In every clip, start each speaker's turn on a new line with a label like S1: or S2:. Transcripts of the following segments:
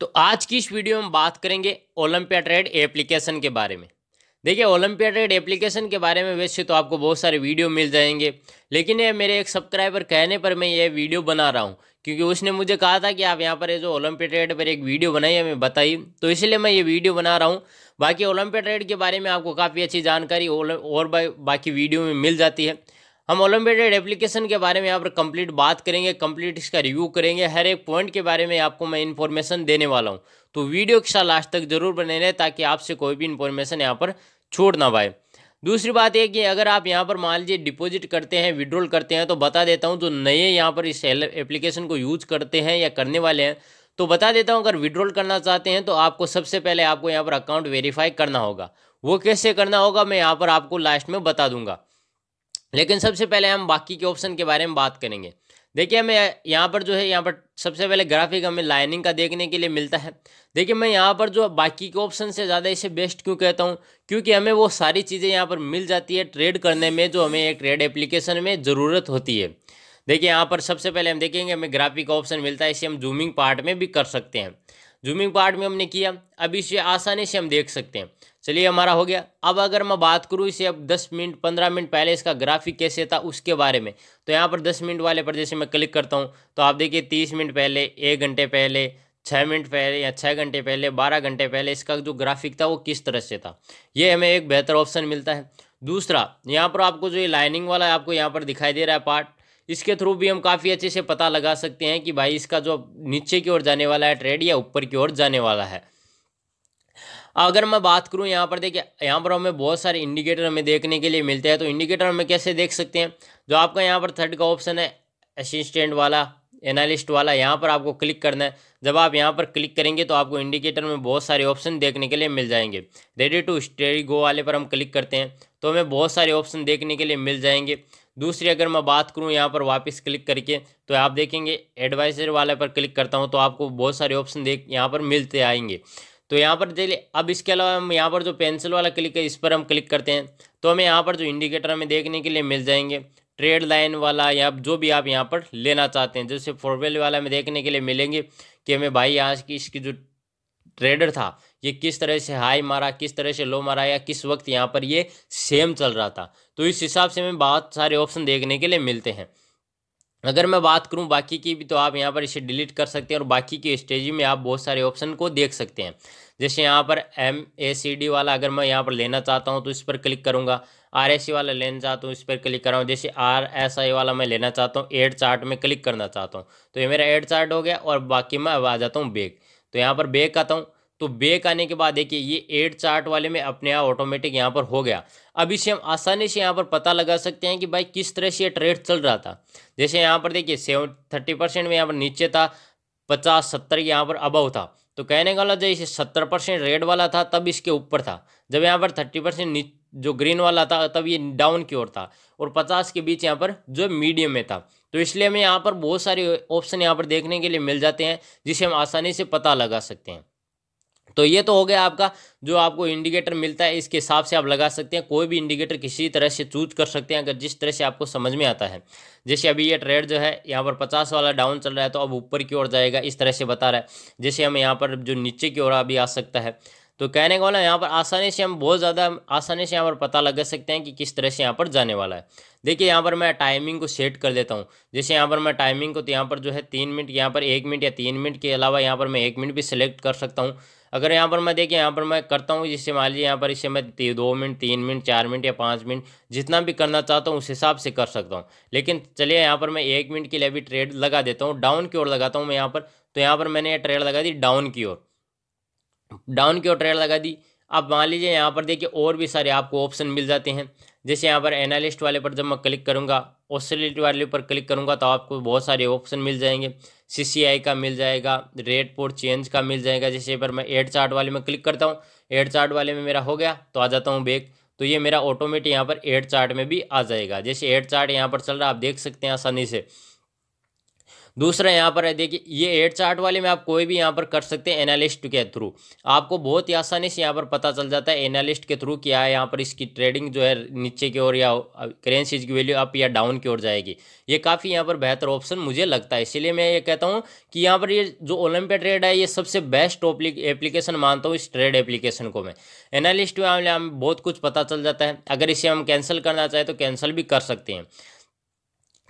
S1: तो आज की इस वीडियो में बात करेंगे ओलंपिया ट्रेड एप्लीकेशन के बारे में देखिए ओलंपिया ट्रेड एप्लीकेशन के बारे में वैसे तो आपको बहुत सारे वीडियो मिल जाएंगे लेकिन ये मेरे एक सब्सक्राइबर कहने पर मैं ये वीडियो बना रहा हूँ क्योंकि उसने मुझे कहा था कि आप यहाँ पर जो ओलंपिया ट्रेड पर एक वीडियो बनाई हमें बताई तो इसलिए मैं ये वीडियो बना रहा हूँ बाकी ओलंपिया ट्रेड के बारे में आपको काफ़ी अच्छी जानकारी और बाकी वीडियो में मिल जाती है हम ओलम्पेटेड एप्लीकेशन के बारे में यहाँ पर कंप्लीट बात करेंगे कंप्लीट इसका रिव्यू करेंगे हर एक पॉइंट के बारे में आपको मैं इन्फॉर्मेशन देने वाला हूँ तो वीडियो के साथ लास्ट तक जरूर बने रहे ताकि आपसे कोई भी इन्फॉर्मेशन यहाँ पर छोड़ ना पाए दूसरी बात यह कि अगर आप यहाँ पर मान लीजिए डिपॉजिट करते हैं विड्रॉल करते हैं तो बता देता हूँ जो नए यहाँ पर इस एप्लीकेशन को यूज करते हैं या करने वाले हैं तो बता देता हूँ अगर विड्रॉल करना चाहते हैं तो आपको सबसे पहले आपको यहाँ पर अकाउंट वेरीफाई करना होगा वो कैसे करना होगा मैं यहाँ पर आपको लास्ट में बता दूंगा लेकिन सबसे पहले हम बाकी के ऑप्शन के बारे में बात करेंगे देखिए हमें यहाँ पर जो है यहाँ पर सबसे पहले ग्राफिक हमें लाइनिंग का देखने के लिए मिलता है देखिए मैं यहाँ पर जो बाकी के ऑप्शन से ज़्यादा इसे बेस्ट क्यों कहता हूँ क्योंकि हमें वो सारी चीज़ें यहाँ पर मिल जाती है ट्रेड करने में जो हमें एक ट्रेड एप्लीकेशन में ज़रूरत होती है देखिए यहाँ पर सबसे पहले हम देखेंगे हमें ग्राफिक ऑप्शन मिलता है इसे हम जूमिंग पार्ट में भी कर सकते हैं जूमिंग पार्ट में हमने किया अब इसे आसानी से हम देख सकते हैं चलिए हमारा हो गया अब अगर मैं बात करूँ इसे अब 10 मिनट 15 मिनट पहले इसका ग्राफिक कैसे था उसके बारे में तो यहाँ पर 10 मिनट वाले पर जैसे मैं क्लिक करता हूँ तो आप देखिए 30 मिनट पहले एक घंटे पहले छः मिनट पहले या छः घंटे पहले बारह घंटे पहले इसका जो ग्राफिक था वो किस तरह से था ये हमें एक बेहतर ऑप्शन मिलता है दूसरा यहाँ पर आपको जो ये लाइनिंग वाला है आपको यहाँ पर दिखाई दे रहा है पार्ट इसके थ्रू भी हम काफ़ी अच्छे से पता लगा सकते हैं कि भाई इसका जो नीचे की ओर जाने वाला है ट्रेड या ऊपर की ओर जाने वाला है अगर मैं बात करूं यहाँ पर देखिए यहाँ पर हमें बहुत सारे इंडिकेटर हमें देखने के लिए मिलते हैं तो इंडिकेटर हमें कैसे देख सकते हैं जो आपका यहाँ पर थर्ड का ऑप्शन है असिस्टेंट वाला एनालिस्ट वाला यहाँ पर आपको क्लिक करना है जब आप यहाँ पर क्लिक करेंगे तो आपको इंडिकेटर में बहुत सारे ऑप्शन देखने के लिए मिल जाएंगे रेडी टू स्टेडी गो वाले पर हम क्लिक करते हैं तो हमें बहुत सारे ऑप्शन देखने के लिए मिल जाएंगे दूसरी अगर मैं बात करूँ यहाँ पर वापस क्लिक करके तो आप देखेंगे एडवाइजर वाले पर क्लिक करता हूँ तो आपको बहुत सारे ऑप्शन देख यहाँ पर मिलते आएंगे तो यहाँ पर चलिए अब इसके अलावा हम यहाँ पर जो पेंसिल वाला क्लिक है इस पर हम क्लिक करते हैं तो हमें यहाँ पर जो इंडिकेटर हमें देखने के लिए मिल जाएंगे ट्रेड लाइन वाला या जो भी आप यहाँ पर लेना चाहते हैं जैसे फोरवेल वाला हमें देखने के लिए मिलेंगे कि हमें भाई आज की इसकी जो ट्रेडर था ये किस तरह से हाई मारा किस तरह से लो मारा या किस वक्त यहाँ पर ये सेम चल रहा था तो इस हिसाब से हमें बहुत सारे ऑप्शन देखने के लिए मिलते हैं अगर मैं बात करूं बाकी की भी तो आप यहां पर इसे डिलीट कर सकते हैं और बाकी की स्टेजी में आप बहुत सारे ऑप्शन को देख सकते हैं जैसे यहां पर एम ए सी डी वाला अगर मैं यहां पर लेना चाहता हूं तो इस पर क्लिक करूंगा आर एस सी वाला लेना चाहता हूं इस पर क्लिक कर रहा हूँ जैसे आर एस आई वाला मैं लेना चाहता हूँ एड चार्ट में क्लिक करना चाहता हूँ तो ये मेरा एड चार्ट हो गया और बाकी मैं आ जाता हूँ बेग तो यहाँ पर बेग आता हूँ तो बेक आने के बाद देखिए ये एड चार्ट वाले में अपने आप ऑटोमेटिक यहाँ पर हो गया अब इसे हम आसानी से यहाँ पर पता लगा सकते हैं कि भाई किस तरह से ये ट्रेड चल रहा था जैसे यहाँ पर देखिए सेवन थर्टी परसेंट में यहाँ पर नीचे था पचास सत्तर यहाँ पर अबव था तो कहने का मतलब जो इसे सत्तर परसेंट रेड वाला था तब इसके ऊपर था जब यहाँ पर थर्टी परसेंट जो ग्रीन वाला था तब ये डाउन की ओर था और पचास के बीच यहाँ पर जो मीडियम में था तो इसलिए हमें यहाँ पर बहुत सारे ऑप्शन यहाँ पर देखने के लिए मिल जाते हैं जिसे हम आसानी से पता लगा सकते हैं तो ये तो हो गया आपका जो आपको इंडिकेटर मिलता है इसके हिसाब से आप लगा सकते हैं कोई भी इंडिकेटर किसी तरह से चूज कर सकते हैं अगर जिस तरह से आपको समझ में आता है जैसे अभी ये ट्रेड जो है यहाँ पर पचास वाला डाउन चल रहा है तो अब ऊपर की ओर जाएगा इस तरह से बता रहा है जैसे हम यहाँ पर जो नीचे की ओर अभी आ सकता है तो कहने का वाला यहाँ पर आसानी से हम बहुत ज़्यादा आसानी से यहाँ पर पता लगा सकते हैं कि किस तरह से यहाँ पर जाने वाला है देखिए यहाँ पर मैं टाइमिंग को सेट कर देता हूँ जैसे यहाँ पर मैं टाइमिंग को तो यहाँ पर जो है तीन मिनट यहाँ पर एक मिनट या तीन मिनट के अलावा यहाँ पर मैं एक मिनट भी सिलेक्ट कर सकता हूँ अगर यहाँ पर मैं देखिए यहाँ पर मैं करता हूँ जिससे मान लीजिए यहाँ पर इससे मैं दो मिनट तीन मिनट चार मिनट या पाँच मिनट जितना भी करना चाहता हूँ उस हिसाब से कर सकता हूँ लेकिन चलिए यहाँ पर मैं एक मिनट के लिए भी ट्रेड लगा देता हूँ डाउन की ओर लगाता हूँ मैं यहाँ पर तो यहाँ पर मैंने ये ट्रेड लगा दी डाउन की ओर डाउन की ओर ट्रेड लगा दी अब मान लीजिए यहाँ पर देखिए और भी सारे आपको ऑप्शन मिल जाते हैं जैसे यहाँ पर एनालिस्ट वाले पर जब मैं क्लिक करूँगा ऑस्ट्रेलिटी वाले पर क्लिक करूँगा तो आपको बहुत सारे ऑप्शन मिल जाएंगे सी का मिल जाएगा रेट पोर्ट चेंज का मिल जाएगा जैसे पर मैं एड चार्ट वाले में क्लिक करता हूँ एड चार्ट वाले में मेरा हो गया तो आ जाता हूँ बैग तो ये मेरा ऑटोमेटिक यहाँ पर एड चार्ट में भी आ जाएगा जैसे एड चार्ट यहाँ पर चल रहा है आप देख सकते हैं आसानी से दूसरा यहाँ पर है देखिए ये एड चार्ट वाले में आप कोई भी यहाँ पर कर सकते हैं एनालिस्ट के थ्रू आपको बहुत ही आसानी से यहाँ पर पता चल जाता है एनालिस्ट के थ्रू क्या है यहाँ पर इसकी ट्रेडिंग जो है नीचे की ओर या करेंसीज की वैल्यू अप या डाउन की ओर जाएगी ये काफ़ी यहाँ पर बेहतर ऑप्शन मुझे लगता है इसीलिए मैं ये कहता हूँ कि यहाँ पर ये जो ओलंपिया ट्रेड है ये सबसे बेस्ट एप्लीकेशन मानता हूँ इस ट्रेड एप्लीकेशन को मैं एनालिस्ट में हमें बहुत कुछ पता चल जाता है अगर इसे हम कैंसिल करना चाहें तो कैंसिल भी कर सकते हैं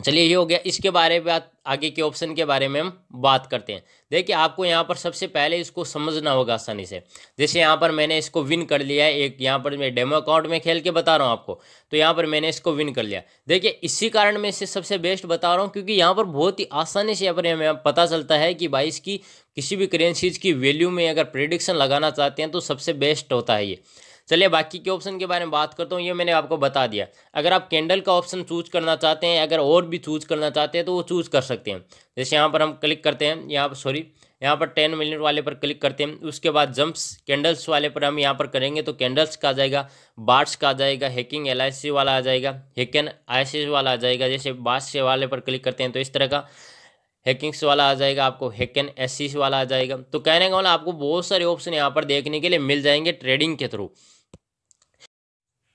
S1: चलिए ये हो गया इसके बारे में बात आगे के ऑप्शन के बारे में हम बात करते हैं देखिए आपको यहाँ पर सबसे पहले इसको समझना होगा आसानी से जैसे यहाँ पर मैंने इसको विन कर लिया है एक यहाँ पर मैं डेमो अकाउंट में खेल के बता रहा हूँ आपको तो यहाँ पर मैंने इसको विन कर लिया देखिए इसी कारण मैं इसे सबसे बेस्ट बता रहा हूँ क्योंकि यहाँ पर बहुत ही आसानी से यहाँ पर हमें पता चलता है कि भाई इसकी किसी भी करेंसीज की वैल्यू में अगर प्रिडिक्शन लगाना चाहते हैं तो सबसे बेस्ट होता है ये चलिए बाकी के ऑप्शन के बारे में बात करता हूँ ये मैंने आपको बता दिया अगर आप कैंडल का ऑप्शन चूज करना चाहते हैं अगर और भी चूज करना चाहते हैं तो वो चूज कर सकते हैं जैसे यहाँ पर हम क्लिक करते हैं यहाँ पर सॉरी यहाँ पर टेन मिनट वाले पर क्लिक करते हैं उसके बाद जंप्स कैंडल्स वाले पर हम यहाँ पर करेंगे तो कैंडल्स का आ जाएगा बार्ट्स का आ जाएगा हैकिंग एल वाला आ जाएगा हेकन आई वाला आ जाएगा जैसे बार्ट्स वाले पर क्लिक करते हैं तो इस तरह का हैकिंग्स वाला आ जाएगा आपको हैकन एस वाला आ जाएगा तो कहने का मतलब आपको बहुत सारे ऑप्शन यहाँ पर देखने के लिए मिल जाएंगे ट्रेडिंग के थ्रू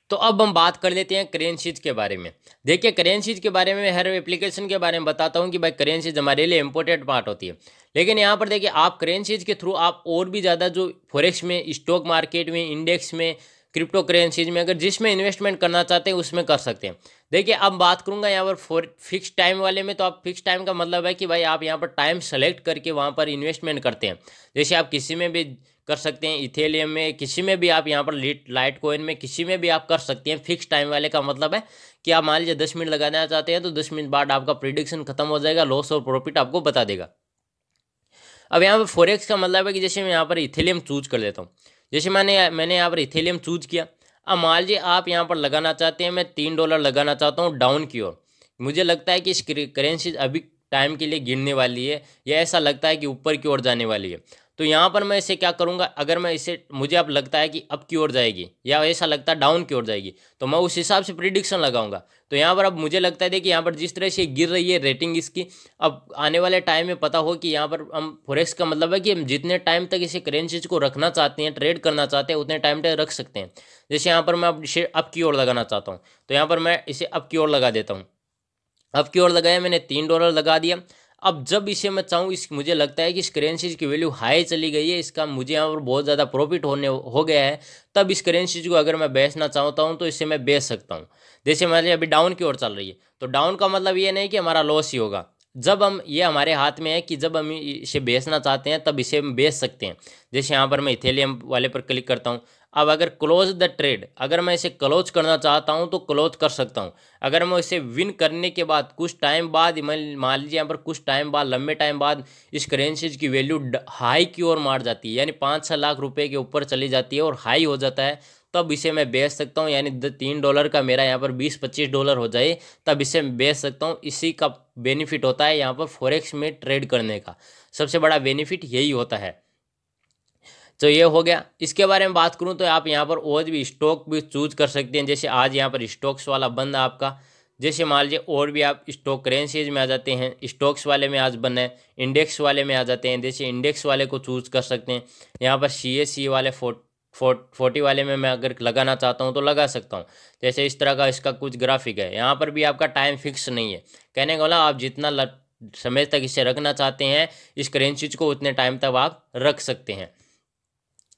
S1: तो अब हम बात कर लेते हैं करेंसीज के बारे में देखिए करेंसीज के बारे में हर एप्लीकेशन के बारे में बताता हूँ कि भाई करेंसीज हमारे लिए इंपॉर्टेंट पार्ट होती है लेकिन यहाँ पर देखिए आप करेंसीज के थ्रू आप और भी ज़्यादा जो फॉरेक्स में स्टॉक मार्केट में इंडेक्स में क्रिप्टो करेंसीज में अगर जिसमें इन्वेस्टमेंट करना चाहते हैं उसमें कर सकते हैं देखिए अब बात करूंगा यहाँ पर फोर फिक्स टाइम वाले में तो आप फिक्स टाइम का मतलब है कि भाई आप यहाँ पर टाइम सेलेक्ट करके वहाँ पर इन्वेस्टमेंट करते हैं जैसे आप किसी में भी कर सकते हैं इथेलियम में किसी में भी आप यहाँ पर लिट लाइट कोइन में किसी में भी आप कर सकते हैं फिक्स टाइम वाले का मतलब है कि आप मान लीजिए दस मिनट लगाना चाहते हैं तो दस मिनट बाद आपका प्रिडिक्शन खत्म हो जाएगा लॉस और प्रॉफिट आपको बता देगा अब यहाँ पर फोरेक्स का मतलब है कि जैसे मैं यहाँ पर इथेलियम चूज कर लेता हूँ जैसे मैंने मैंने यहाँ पर इथेलियम चूज किया अब मान लीजिए आप यहाँ पर लगाना चाहते हैं मैं तीन डॉलर लगाना चाहता हूँ डाउन की ओर मुझे लगता है कि इस करेंसी अभी टाइम के लिए गिरने वाली है या ऐसा लगता है कि ऊपर की ओर जाने वाली है तो यहाँ पर मैं इसे क्या करूँगा अगर मैं इसे मुझे अब लगता है कि अप की ओर जाएगी या ऐसा लगता है डाउन की ओर जाएगी तो मैं उस हिसाब से प्रिडिक्शन लगाऊंगा तो यहाँ पर अब मुझे लगता है देखिए यहाँ पर जिस तरह से गिर रही है रेटिंग इसकी अब आने वाले टाइम में पता हो कि यहाँ पर हम फोरेक्स का मतलब है कि हम जितने टाइम तक इसे करेंसीज को रखना चाहते हैं ट्रेड करना चाहते हैं उतने टाइम तक रख सकते हैं जैसे यहाँ पर मैं अब इसे अप की ओर लगाना चाहता हूँ तो यहाँ पर मैं इसे अप की ओर लगा देता हूँ अप की ओर लगाया मैंने तीन डॉलर लगा दिया अब जब इसे मैं चाहूँ इस मुझे लगता है कि इस करेंसीज की वैल्यू हाई चली गई है इसका मुझे यहाँ पर बहुत ज़्यादा प्रॉफिट होने हो गया है तब इस करेंसीज को अगर मैं बेचना चाहता हूँ तो इसे मैं बेच सकता हूँ जैसे हमारे अभी डाउन की ओर चल रही है तो डाउन का मतलब ये नहीं कि हमारा लॉस ही होगा जब हम ये हमारे हाथ में है कि जब हम इसे बेचना चाहते हैं तब इसे हम बेच सकते हैं जैसे यहाँ पर मैं इथेलियम वाले पर क्लिक करता हूँ अब अगर क्लोज द ट्रेड अगर मैं इसे क्लोज करना चाहता हूँ तो क्लोज कर सकता हूँ अगर मैं इसे विन करने के बाद कुछ टाइम बाद मैं मान लीजिए यहाँ पर कुछ टाइम बाद लंबे टाइम बाद इस करेंसीज की वैल्यू हाई की ओर मार जाती है यानी पाँच छः लाख रुपये के ऊपर चली जाती है और हाई हो जाता है तब इसे मैं बेच सकता हूँ यानी तीन डॉलर का मेरा यहाँ पर बीस पच्चीस डॉलर हो जाए तब इसे मैं बेच सकता हूँ इसी का बेनिफिट होता है यहाँ पर फॉरेक्स में ट्रेड करने का सबसे बड़ा बेनिफिट यही होता है तो ये हो गया इसके बारे में बात करूँ तो आप यहाँ पर और भी स्टॉक भी चूज कर सकते हैं जैसे आज यहाँ पर स्टॉक्स वाला बंद आपका जैसे मान लीजिए और भी आप स्टॉक करेंसीज में आ जाते हैं स्टॉक्स वाले में आज बन है इंडेक्स वाले में आ जाते हैं जैसे इंडेक्स वाले को चूज कर सकते हैं यहाँ पर सी ए सी वाले फोट फोट फोर्टी वाले में मैं अगर लगाना चाहता हूँ तो लगा सकता हूँ जैसे इस तरह का इसका कुछ ग्राफिक है यहाँ पर भी आपका टाइम फिक्स नहीं है कहने का बोला मतलब आप जितना समय तक इसे रखना चाहते हैं इस करेंसीज को उतने टाइम तक आप रख सकते हैं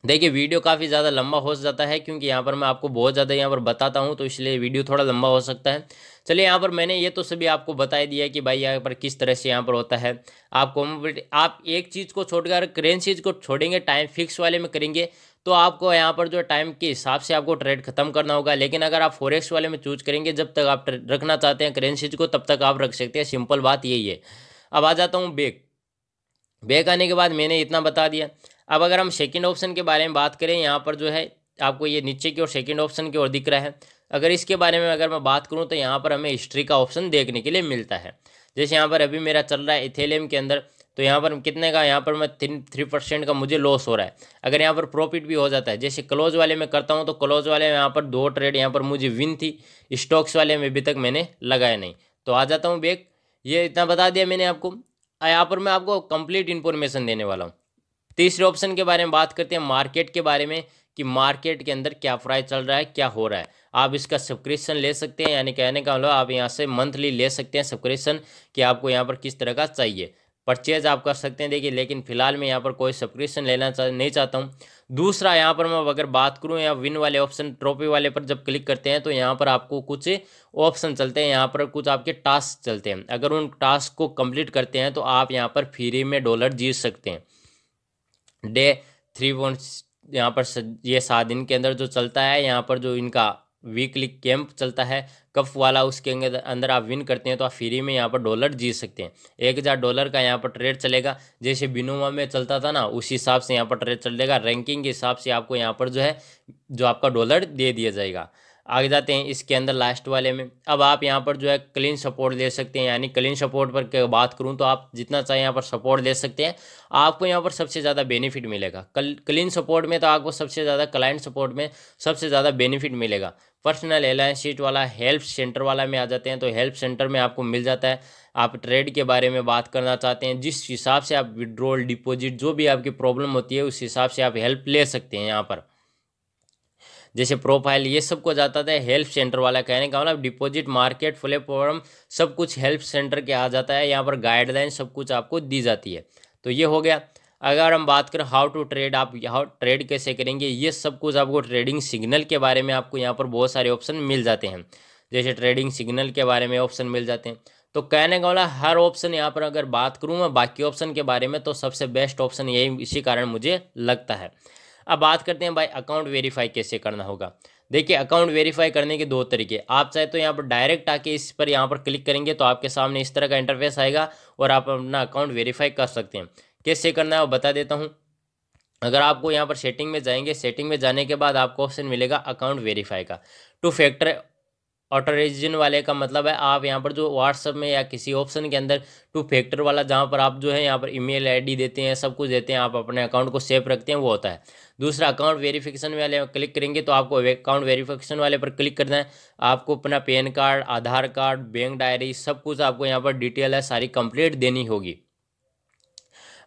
S1: देखिए वीडियो काफ़ी ज़्यादा लंबा हो जाता है क्योंकि यहाँ पर मैं आपको बहुत ज़्यादा यहाँ पर बताता हूँ तो इसलिए वीडियो थोड़ा लंबा हो सकता है चलिए यहाँ पर मैंने ये तो सभी आपको बता ही दिया कि भाई यहाँ पर किस तरह से यहाँ पर होता है आप कॉम्पिट आप एक चीज़ को छोड़कर करेंसीज को छोड़ेंगे टाइम फिक्स वाले में करेंगे तो आपको यहाँ पर जो टाइम के हिसाब से आपको ट्रेड खत्म करना होगा लेकिन अगर आप फॉरेक्स वाले में चूज करेंगे जब तक आप रखना चाहते हैं करेंसीज को तब तक आप रख सकते हैं सिंपल बात यही है अब आ जाता हूँ बेग बेग आने के बाद मैंने इतना बता दिया अब अगर हम सेकेंड ऑप्शन के बारे में बात करें यहाँ पर जो है आपको ये नीचे की ओर सेकेंड ऑप्शन की ओर दिख रहा है अगर इसके बारे में अगर मैं बात करूँ तो यहाँ पर हमें हिस्ट्री का ऑप्शन देखने के लिए मिलता है जैसे यहाँ पर अभी मेरा चल रहा है इथेलियम के अंदर तो यहाँ पर कितने का यहाँ पर मैं तीन थ्री परसेंट का मुझे लॉस हो रहा है अगर यहाँ पर प्रॉफिट भी हो जाता है जैसे क्लोज वाले में करता हूँ तो क्लोज वाले में यहाँ पर दो ट्रेड यहाँ पर मुझे विन थी स्टॉक्स वाले में अभी तक मैंने लगाया नहीं तो आ जाता हूँ बैग ये इतना बता दिया मैंने आपको यहाँ पर मैं आपको कंप्लीट इन्फॉर्मेशन देने वाला हूँ तीसरे ऑप्शन के बारे में बात करते हैं मार्केट के बारे में कि मार्केट के अंदर क्या प्राइस चल रहा है क्या हो रहा है आप इसका सब्सक्रिप्शन ले सकते हैं यानी कहने का मतलब आप यहाँ से मंथली ले सकते हैं सब्सक्रिप्शन कि आपको यहाँ पर किस तरह का चाहिए परचेज आप कर सकते हैं देखिए लेकिन फिलहाल मैं यहाँ पर कोई सब्सक्रिप्शन लेना चाह नहीं चाहता हूँ दूसरा यहाँ पर मैं अगर बात करूँ या विन वाले ऑप्शन ट्रॉफी वाले पर जब क्लिक करते हैं तो यहाँ पर आपको कुछ ऑप्शन चलते हैं यहाँ पर कुछ आपके टास्क चलते हैं अगर उन टास्क को कंप्लीट करते हैं तो आप यहाँ पर फ्री में डॉलर जीत सकते हैं डे थ्री पॉइंट यहाँ पर ये सात दिन के अंदर जो चलता है यहाँ पर जो इनका वीकली कैंप चलता है कफ वाला उसके अंदर आप विन करते हैं तो आप फ्री में यहाँ पर डॉलर जीत सकते हैं एक हज़ार डॉलर का यहाँ पर ट्रेड चलेगा जैसे बिनोमा में चलता था ना उसी हिसाब से यहाँ पर ट्रेड चलेगा रैंकिंग के हिसाब से आपको यहाँ पर जो है जो आपका डॉलर दे दिया जाएगा आगे जाते हैं इसके अंदर लास्ट वाले में अब आप यहाँ पर जो है क्लीन सपोर्ट दे सकते हैं यानी क्लीन सपोर्ट पर बात करूँ तो आप जितना चाहे यहाँ पर सपोर्ट दे सकते हैं आपको यहाँ पर सबसे ज़्यादा बेनिफिट मिलेगा कल क्लीन सपोर्ट में तो आपको सबसे ज़्यादा क्लाइंट सपोर्ट में सबसे ज़्यादा बेनिफिट मिलेगा पर्सनल एलायंस शीट वाला हेल्प सेंटर वाला में आ जाते हैं तो हेल्प सेंटर में आपको मिल जाता है आप ट्रेड के बारे में बात करना चाहते हैं जिस हिसाब से आप विड्रॉल डिपॉजिट जो भी आपकी प्रॉब्लम होती है उस हिसाब से आप हेल्प ले सकते हैं यहाँ पर जैसे प्रोफाइल ये सब को जाता था हेल्प सेंटर वाला कहने का मतलब डिपॉजिट मार्केट प्लेटफॉर्म सब कुछ हेल्प सेंटर के आ जाता है यहाँ पर गाइडलाइन सब कुछ आपको दी जाती है तो ये हो गया अगर हम बात करें हाउ टू ट्रेड आप हाउ ट्रेड कैसे करेंगे ये सब कुछ आपको ट्रेडिंग सिग्नल के बारे में आपको यहाँ पर बहुत सारे ऑप्शन मिल जाते हैं जैसे ट्रेडिंग सिग्नल के बारे में ऑप्शन मिल जाते हैं तो कहने का वाला मतलब हर ऑप्शन यहाँ पर अगर बात करूँ मैं बाकी ऑप्शन के बारे में तो सबसे बेस्ट ऑप्शन यही इसी कारण मुझे लगता है अब बात करते हैं भाई अकाउंट वेरीफाई कैसे करना होगा देखिए अकाउंट वेरीफाई करने के दो तरीके आप चाहे तो यहाँ पर डायरेक्ट आके इस पर यहाँ पर क्लिक करेंगे तो आपके सामने इस तरह का इंटरफेस आएगा और आप अपना अकाउंट वेरीफाई कर सकते हैं कैसे करना है वो बता देता हूँ अगर आपको यहाँ पर सेटिंग में जाएंगे सेटिंग में जाने के बाद आपको ऑप्शन मिलेगा अकाउंट वेरीफाई का टू फैक्टर ऑटो रेजिन वाले का मतलब है आप यहाँ पर जो व्हाट्सअप में या किसी ऑप्शन के अंदर टू फैक्टर वाला जहाँ पर आप जो है यहाँ पर ईमेल आईडी देते हैं सब कुछ देते हैं आप अपने अकाउंट को सेफ रखते हैं वो होता है दूसरा अकाउंट वेरिफिकेशन वाले क्लिक करेंगे तो आपको अकाउंट वेरिफिकेशन वाले पर क्लिक करना है आपको अपना PAN card Aadhaar card bank diary सब कुछ आपको यहाँ पर डिटेल है सारी कंप्लीट देनी होगी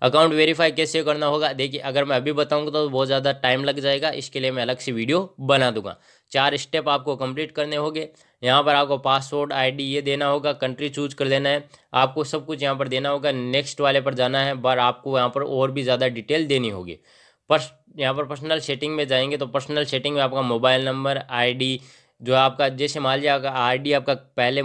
S1: अकाउंट वेरीफाई कैसे करना होगा देखिए अगर मैं अभी बताऊंगा तो बहुत ज़्यादा टाइम लग जाएगा इसके लिए मैं अलग से वीडियो बना दूंगा चार स्टेप आपको कंप्लीट करने होंगे यहाँ पर आपको पासवर्ड आईडी ये देना होगा कंट्री चूज कर देना है आपको सब कुछ यहाँ पर देना होगा नेक्स्ट वाले पर जाना है बार आपको यहाँ पर और भी ज़्यादा डिटेल देनी होगी पर्स यहाँ पर पर्सनल सेटिंग में जाएंगे तो पर्सनल सेटिंग में आपका मोबाइल नंबर आई जो आपका जैसे मान लिया आर आपका पहले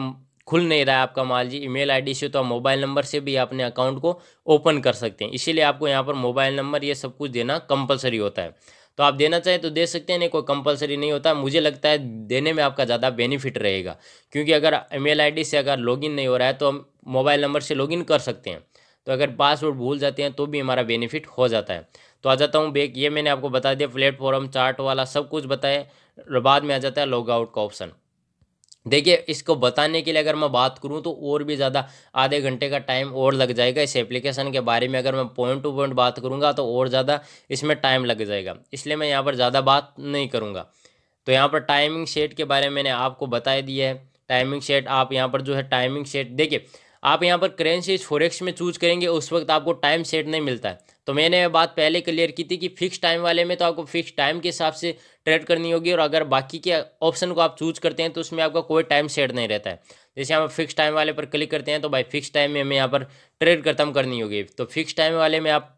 S1: खुल नहीं रहा है आपका माल जी ईमेल आईडी से तो आप मोबाइल नंबर से भी अपने अकाउंट को ओपन कर सकते हैं इसीलिए आपको यहाँ पर मोबाइल नंबर ये सब कुछ देना कंपलसरी होता है तो आप देना चाहें तो दे सकते हैं नहीं कोई कंपलसरी नहीं होता मुझे लगता है देने में आपका ज़्यादा बेनिफिट रहेगा क्योंकि अगर ईमेल आईडी से अगर लॉगिन नहीं हो रहा है तो हम मोबाइल नंबर से लॉगिन कर सकते हैं तो अगर पासवर्ड भूल जाते हैं तो भी हमारा बेनिफिट हो जाता है तो आ जाता हूँ बेक ये मैंने आपको बता दिया प्लेटफॉर्म चार्ट वाला सब कुछ और बाद में आ जाता है लॉग आउट का ऑप्शन देखिए इसको बताने के लिए अगर मैं बात करूं तो और भी ज़्यादा आधे घंटे का टाइम और लग जाएगा इस एप्लीकेशन के बारे में अगर मैं पॉइंट टू पॉइंट बात करूंगा तो और ज़्यादा इसमें टाइम लग जाएगा इसलिए मैं यहाँ पर ज़्यादा बात नहीं करूँगा तो यहाँ पर टाइमिंग शेट के बारे में मैंने आपको बता दिया है टाइमिंग शेट आप यहाँ पर जो है टाइमिंग शेट देखिए आप यहाँ पर करेंसी फोरेक्स में चूज करेंगे उस वक्त आपको टाइम सेट नहीं मिलता है तो मैंने बात पहले क्लियर की थी कि फिक्स टाइम वाले में तो आपको फिक्स टाइम के हिसाब से ट्रेड करनी होगी और अगर बाकी के ऑप्शन को आप चूज करते हैं तो उसमें आपका कोई टाइम सेट नहीं रहता है जैसे हम फिक्स टाइम वाले पर क्लिक करते हैं तो भाई फिक्स टाइम में हमें यहाँ पर ट्रेड खत्म करनी होगी तो फिक्स टाइम वाले में आप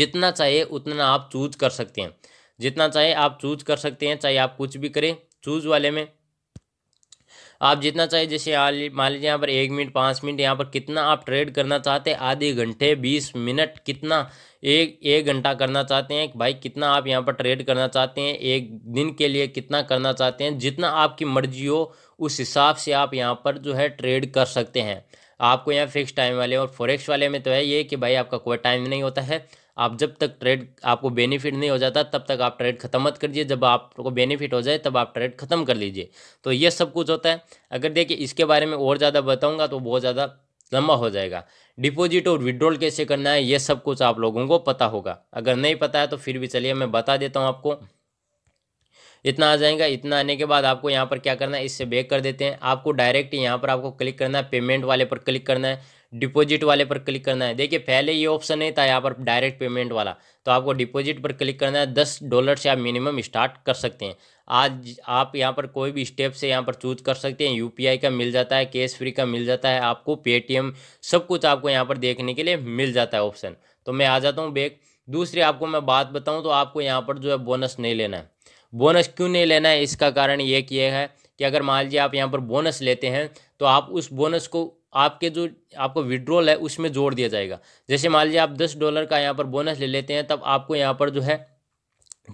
S1: जितना चाहिए उतना आप चूज कर सकते हैं जितना चाहे आप चूज कर सकते हैं चाहे आप कुछ भी करें चूज वाले में आप जितना चाहिए जैसे मान लीजिए यहाँ पर एक मिनट पाँच मिनट यहाँ पर कितना आप ट्रेड करना चाहते हैं आधे घंटे बीस मिनट कितना एक एक घंटा करना चाहते हैं भाई कितना आप यहाँ पर ट्रेड करना चाहते हैं एक दिन के लिए कितना करना चाहते हैं जितना आपकी मर्जी हो उस हिसाब से आप यहाँ पर जो है ट्रेड कर सकते हैं आपको यहाँ फिक्स टाइम वाले और फॉरेक्स वाले में तो है ये कि भाई आपका कोई टाइम नहीं होता है आप जब तक ट्रेड आपको बेनिफिट नहीं हो जाता तब तक आप ट्रेड खत्म मत करिए जब आपको बेनिफिट हो जाए तब आप ट्रेड खत्म कर लीजिए तो ये सब कुछ होता है अगर देखिए इसके बारे में और ज़्यादा बताऊँगा तो बहुत ज़्यादा लंबा हो जाएगा डिपॉजिट और विड्रॉल कैसे करना है ये सब कुछ आप लोगों को पता होगा अगर नहीं पता है तो फिर भी चलिए मैं बता देता हूँ आपको इतना आ जाएगा इतना आने के बाद आपको यहाँ पर क्या करना है इससे बैक कर देते हैं आपको डायरेक्ट यहाँ पर आपको क्लिक करना है पेमेंट वाले पर क्लिक करना है डिपॉजिट वाले पर क्लिक करना है देखिए पहले ये ऑप्शन नहीं था यहाँ पर डायरेक्ट पेमेंट वाला तो आपको डिपॉजिट पर क्लिक करना है दस डॉलर से आप मिनिमम स्टार्ट कर सकते हैं आज आप यहाँ पर कोई भी स्टेप से यहाँ पर चूज कर सकते हैं यूपीआई का मिल जाता है कैश फ्री का मिल जाता है आपको पेटीएम सब कुछ आपको यहाँ पर देखने के लिए मिल जाता है ऑप्शन तो मैं आ जाता हूँ बैग दूसरी आपको मैं बात बताऊँ तो आपको यहाँ पर जो है बोनस नहीं लेना है बोनस क्यों नहीं लेना है इसका कारण ये किया है कि अगर मान लीजिए आप यहाँ पर बोनस लेते हैं तो आप उस बोनस को आपके जो आपको विड्रॉल है उसमें जोड़ दिया जाएगा जैसे मान लीजिए आप दस डॉलर का यहाँ पर बोनस ले लेते हैं तब आपको यहाँ पर जो है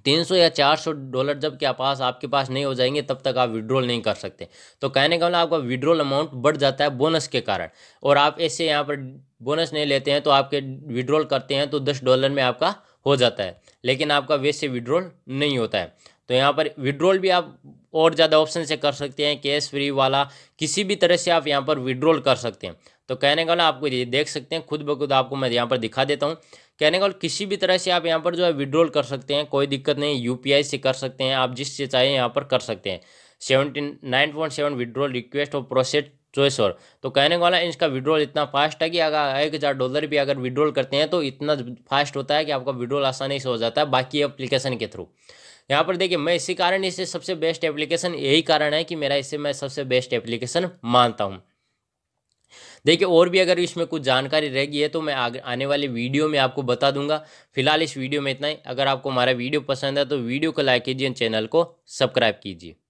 S1: तीन सौ या चार सौ डॉलर जब के पास आपके पास नहीं हो जाएंगे तब तक आप विड्रॉल नहीं कर सकते तो कहने का मतलब आपका विड्रॉल अमाउंट बढ़ जाता है बोनस के कारण और आप ऐसे यहाँ पर बोनस नहीं लेते हैं तो आपके विड्रॉल करते हैं तो दस डॉलर में आपका हो जाता है लेकिन आपका वैसे विड्रॉल नहीं होता है तो यहाँ पर विड्रॉल भी आप और ज़्यादा ऑप्शन से कर सकते हैं कैश फ्री वाला किसी भी तरह से आप यहाँ पर विड्रॉल कर सकते हैं तो कहने का ना मतलब आपको ये देख सकते हैं खुद ब खुद आपको मैं यहाँ पर दिखा देता हूँ कहने का मतलब किसी भी तरह से आप यहाँ पर जो है विड्रॉल कर सकते हैं कोई दिक्कत नहीं यू से कर सकते हैं आप जिससे चाहें यहाँ पर कर सकते हैं seventeen nine point seven withdrawal request और प्रोसेस चॉइस और तो कहने वाला मतलब इसका विड्रॉल इतना फास्ट है कि अगर एक हज़ार डॉलर भी अगर विड्रॉल करते हैं तो इतना फास्ट होता है कि आपका विड्रॉल आसानी से हो जाता है बाकी एप्लीकेशन के थ्रू यहाँ पर देखिए मैं इसी कारण इसे सबसे बेस्ट एप्लीकेशन यही कारण है कि मेरा इसे मैं सबसे बेस्ट एप्लीकेशन मानता हूँ देखिए और भी अगर इसमें कुछ जानकारी रह गई है तो मैं आगे आने वाले वीडियो में आपको बता दूंगा फिलहाल इस वीडियो में इतना ही अगर आपको हमारा वीडियो पसंद है तो वीडियो को लाइक कीजिए चैनल को सब्सक्राइब कीजिए